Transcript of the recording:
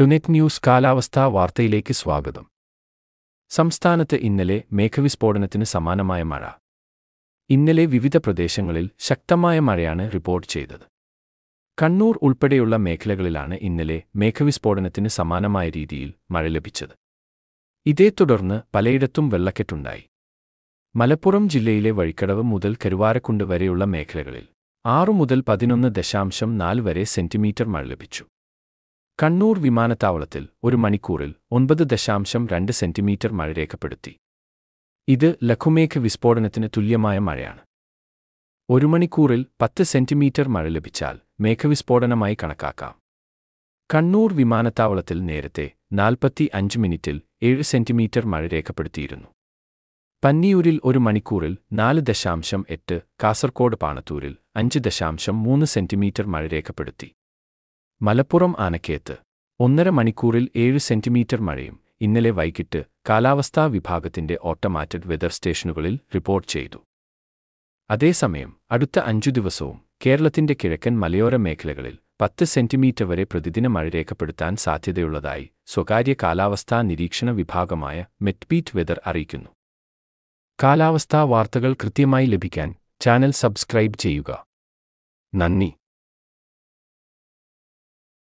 ടുനെറ്റ് news കാലാവസ്ഥാ വാർത്തയിലേക്ക് സ്വാഗതം സംസ്ഥാനത്ത് ഇന്നലെ മേഘവിസ്ഫോടനത്തിന് സമാനമായ മഴ ഇന്നലെ വിവിധ പ്രദേശങ്ങളിൽ ശക്തമായ മഴയാണ് റിപ്പോർട്ട് ചെയ്തത് കണ്ണൂർ ഉൾപ്പെടെയുള്ള മേഖലകളിലാണ് ഇന്നലെ മേഘവിസ്ഫോടനത്തിന് സമാനമായ രീതിയിൽ മഴ ലഭിച്ചത് ഇതേ തുടർന്ന് പലയിടത്തും വെള്ളക്കെട്ടുണ്ടായി മലപ്പുറം ജില്ലയിലെ വഴിക്കടവ് മുതൽ കരുവാരക്കുണ്ട് വരെയുള്ള മേഖലകളിൽ ആറു മുതൽ പതിനൊന്ന് ദശാംശം നാല് വരെ സെന്റിമീറ്റർ മഴ ലഭിച്ചു കണ്ണൂർ വിമാനത്താവളത്തിൽ ഒരു മണിക്കൂറിൽ ഒൻപത് ദശാംശം രണ്ട് സെന്റിമീറ്റർ മഴ രേഖപ്പെടുത്തി ഇത് ലഘുമേഘ വിസ്ഫോടനത്തിന് തുല്യമായ മഴയാണ് ഒരു മണിക്കൂറിൽ പത്ത് സെന്റിമീറ്റർ മഴ ലഭിച്ചാൽ മേഘവിസ്ഫോടനമായി കണക്കാക്കാം കണ്ണൂർ വിമാനത്താവളത്തിൽ നേരത്തെ നാൽപ്പത്തി അഞ്ച് മിനിറ്റിൽ ഏഴ് സെന്റിമീറ്റർ മഴ രേഖപ്പെടുത്തിയിരുന്നു പന്നിയൂരിൽ ഒരു മണിക്കൂറിൽ നാല് ദശാംശം എട്ട് കാസർകോട് പാണത്തൂരിൽ അഞ്ച് ദശാംശം മൂന്ന് സെന്റിമീറ്റർ മഴ രേഖപ്പെടുത്തി മലപ്പുറം ആനക്കേത്ത് ഒന്നര മണിക്കൂറിൽ ഏഴ് സെന്റിമീറ്റർ മഴയും ഇന്നലെ വൈകിട്ട് കാലാവസ്ഥാ വിഭാഗത്തിന്റെ ഓട്ടോമാറ്റഡ് വെതർ സ്റ്റേഷനുകളിൽ റിപ്പോർട്ട് ചെയ്തു അതേസമയം അടുത്ത അഞ്ചു ദിവസവും കേരളത്തിന്റെ കിഴക്കൻ മലയോര മേഖലകളിൽ പത്ത് സെന്റിമീറ്റർ വരെ പ്രതിദിന മഴ രേഖപ്പെടുത്താൻ സാധ്യതയുള്ളതായി സ്വകാര്യ കാലാവസ്ഥാ നിരീക്ഷണ വിഭാഗമായ മെറ്റ്പീറ്റ് വെതർ അറിയിക്കുന്നു കാലാവസ്ഥാ വാർത്തകൾ കൃത്യമായി ലഭിക്കാൻ ചാനൽ സബ്സ്ക്രൈബ് ചെയ്യുക നന്ദി